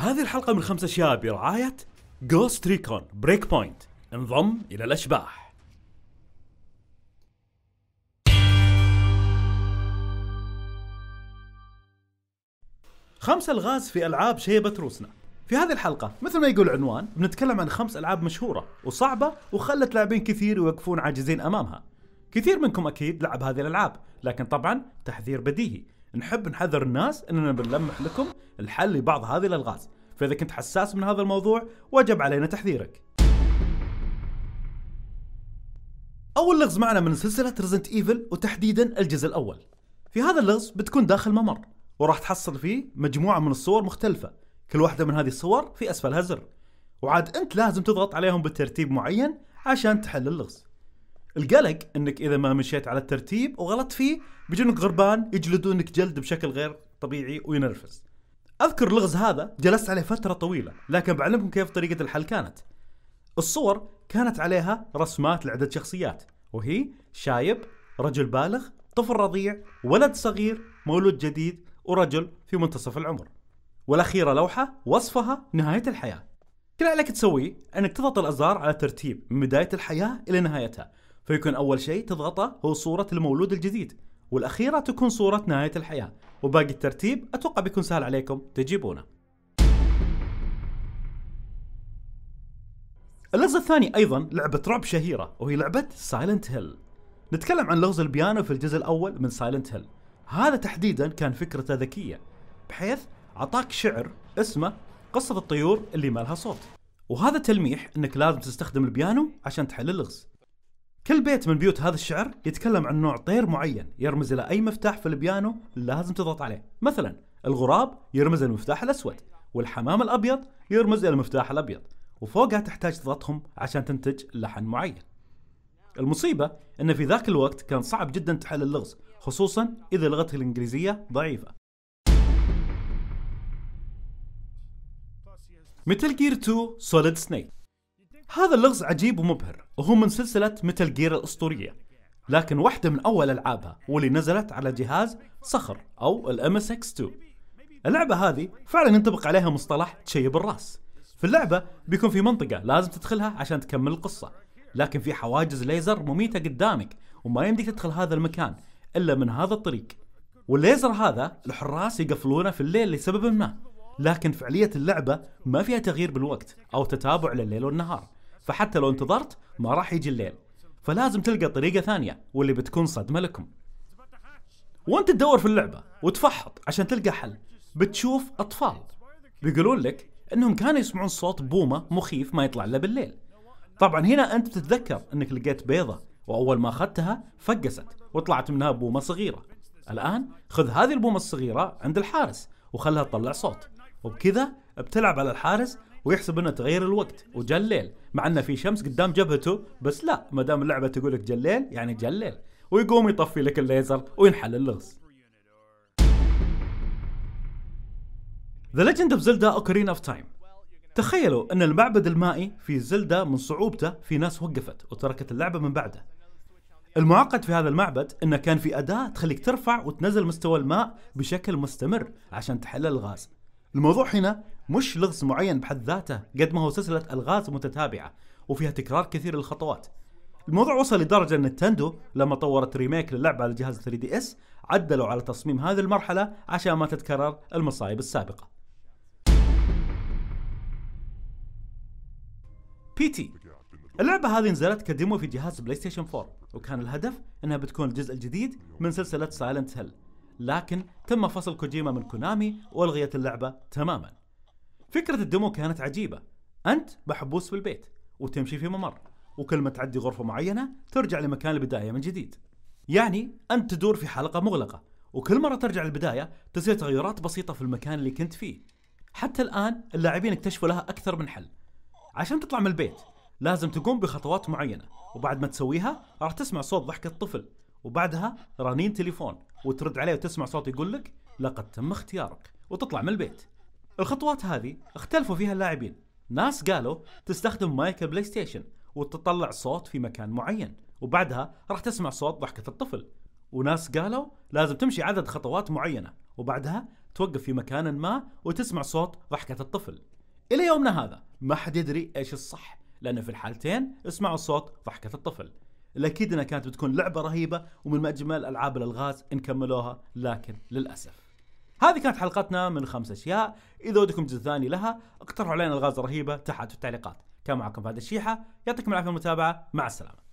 هذه الحلقة من خمسة أشياء برعاية جوست ريكون بريك بوينت انضم إلى الأشباح خمس ألغاز في ألعاب شيبة روسنا في هذه الحلقة مثل ما يقول العنوان بنتكلم عن خمس ألعاب مشهورة وصعبة وخلت لاعبين كثير يوقفون عاجزين أمامها كثير منكم أكيد لعب هذه الألعاب لكن طبعا تحذير بديهي نحب نحذر الناس اننا بنلمح لكم الحل لبعض هذه الالغاز فاذا كنت حساس من هذا الموضوع وجب علينا تحذيرك اول لغز معنا من سلسله ريزنت ايفل وتحديدا الجزء الاول في هذا اللغز بتكون داخل ممر وراح تحصل فيه مجموعه من الصور مختلفه كل واحده من هذه الصور في اسفلها زر وعاد انت لازم تضغط عليهم بترتيب معين عشان تحل اللغز القلق انك اذا ما مشيت على الترتيب وغلطت فيه بيجونك غربان يجلدونك جلد بشكل غير طبيعي وينرفز. اذكر اللغز هذا جلست عليه فتره طويله لكن بعلمكم كيف طريقه الحل كانت. الصور كانت عليها رسمات لعده شخصيات وهي شايب، رجل بالغ، طفل رضيع، ولد صغير، مولود جديد ورجل في منتصف العمر. والاخيره لوحه وصفها نهايه الحياه. كل عليك تسويه انك تضغط الازرار على ترتيب من بدايه الحياه الى نهايتها فيكون أول شيء تضغطه هو صورة المولود الجديد والأخيرة تكون صورة نهاية الحياة وباقي الترتيب أتوقع بيكون سهل عليكم تجيبونه اللغز الثاني أيضا لعبة رعب شهيرة وهي لعبة سايلنت هيل نتكلم عن لغز البيانو في الجزء الأول من سايلنت هيل هذا تحديدا كان فكرته ذكية بحيث أعطاك شعر اسمه قصة الطيور اللي ما لها صوت وهذا تلميح أنك لازم تستخدم البيانو عشان تحل اللغز كل بيت من بيوت هذا الشعر يتكلم عن نوع طير معين يرمز الى اي مفتاح في البيانو لازم تضغط عليه مثلا الغراب يرمز للمفتاح الاسود والحمام الابيض يرمز الى المفتاح الابيض وفوقها تحتاج تضغطهم عشان تنتج لحن معين المصيبة أن في ذاك الوقت كان صعب جدا تحل اللغز خصوصا إذا لغته الإنجليزية ضعيفة متل جير 2 سوليد سنيك هذا اللغز عجيب ومبهر وهو من سلسلة متل جير الأسطورية لكن واحدة من أول ألعابها واللي نزلت على جهاز صخر أو الام اس 2 اللعبة هذه فعلا ينطبق عليها مصطلح تشيب الراس في اللعبة بيكون في منطقة لازم تدخلها عشان تكمل القصة لكن في حواجز ليزر مميتة قدامك وما يمديك تدخل هذا المكان إلا من هذا الطريق والليزر هذا الحراس يقفلونه في الليل لسبب ما لكن فعلية اللعبة ما فيها تغيير بالوقت أو تتابع لليل والنهار فحتى لو انتظرت ما راح يجي الليل فلازم تلقى طريقة ثانية واللي بتكون صدمة لكم وانت تدور في اللعبة وتفحط عشان تلقى حل بتشوف أطفال بيقولون لك انهم كانوا يسمعون صوت بومة مخيف ما يطلع الا بالليل طبعا هنا انت بتتذكر انك لقيت بيضة واول ما اخذتها فقست وطلعت منها بومة صغيرة الان خذ هذه البومة الصغيرة عند الحارس وخلها تطلع صوت وبكذا بتلعب على الحارس ويحسب انه تغير الوقت وجليل مع انه في شمس قدام جبهته بس لا ما دام اللعبه تقول لك جليل يعني جليل ويقوم يطفي لك الليزر وينحل اللغز ذا ليجند اوف زلدا اوكرين اوف تايم تخيلوا ان المعبد المائي في زلدا من صعوبته في ناس وقفت وتركت اللعبه من بعده المعقد في هذا المعبد انه كان في اداه تخليك ترفع وتنزل مستوى الماء بشكل مستمر عشان تحل الغاز الموضوع هنا مش لغز معين بحد ذاته قد ما هو سلسلة ألغاز متتابعة وفيها تكرار كثير للخطوات الموضوع وصل لدرجة أن نتندو لما طورت ريميك للعبة على جهاز 3 دي اس عدلوا على تصميم هذه المرحلة عشان ما تتكرر المصايب السابقة بي تي اللعبة هذه نزلت كديمو في جهاز بلاي ستيشن 4 وكان الهدف انها بتكون الجزء الجديد من سلسلة سايلنت هيل لكن تم فصل كوجيما من كونامي والغيت اللعبه تماما. فكره الدمو كانت عجيبه، انت محبوس في البيت وتمشي في ممر وكل ما تعدي غرفه معينه ترجع لمكان البدايه من جديد. يعني انت تدور في حلقه مغلقه وكل مره ترجع للبدايه تصير تغيرات بسيطه في المكان اللي كنت فيه. حتى الان اللاعبين اكتشفوا لها اكثر من حل. عشان تطلع من البيت لازم تقوم بخطوات معينه وبعد ما تسويها راح تسمع صوت ضحكه طفل وبعدها رنين تليفون وترد عليه وتسمع صوت يقول لك لقد تم اختيارك وتطلع من البيت الخطوات هذه اختلفوا فيها اللاعبين ناس قالوا تستخدم مايك بلاي ستيشن وتطلع صوت في مكان معين وبعدها راح تسمع صوت ضحكة الطفل وناس قالوا لازم تمشي عدد خطوات معينة وبعدها توقف في مكان ما وتسمع صوت ضحكة الطفل إلى يومنا هذا ما حد يدري إيش الصح لأن في الحالتين اسمعوا صوت ضحكة الطفل الاكيد انها كانت بتكون لعبه رهيبه ومن اجمل العاب الالغاز ان كملوها لكن للاسف هذه كانت حلقتنا من خمس اشياء اذا ودكم جزء ثاني لها اقترحوا علينا الغاز رهيبه تحت في التعليقات كان معكم فهد الشيحه يعطيكم العافيه المتابعه مع السلامه